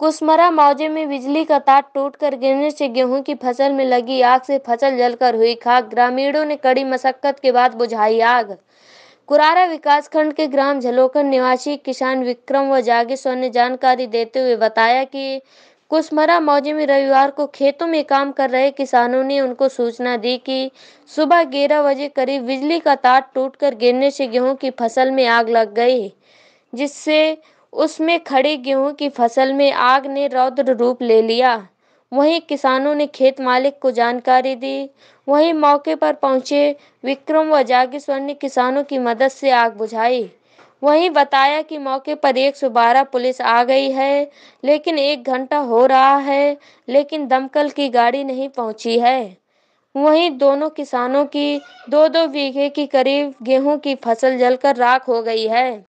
कुसमरा मौजे में बिजली का तार टूटकर गिरने से गेहूं की फसल में लगी आग से फसल जलकर हुई खाक ग्रामीणों ने कड़ी मशक्कत के बाद बुझाई आग कुरारा विकास खंड के ग्राम झलोकर निवासी किसान विक्रम व जागेश्वर ने जानकारी देते हुए बताया कि कुसमरा मौजे में रविवार को खेतों में काम कर रहे किसानों ने उनको सूचना दी कि सुबह ग्यारह बजे करीब बिजली का तार टूटकर गिरने से गेहूं की फसल में आग लग गई जिससे उसमें खड़ी गेहूं की फसल में आग ने रौद्र रूप ले लिया वहीं किसानों ने खेत मालिक को जानकारी दी वहीं मौके पर पहुंचे विक्रम व जागेश्वर ने किसानों की मदद से आग बुझाई वहीं बताया कि मौके पर एक सौ बारह पुलिस आ गई है लेकिन एक घंटा हो रहा है लेकिन दमकल की गाड़ी नहीं पहुंची है वहीं दोनों किसानों की दो दो बीघे के करीब गेहूं की फसल जलकर राख हो गई है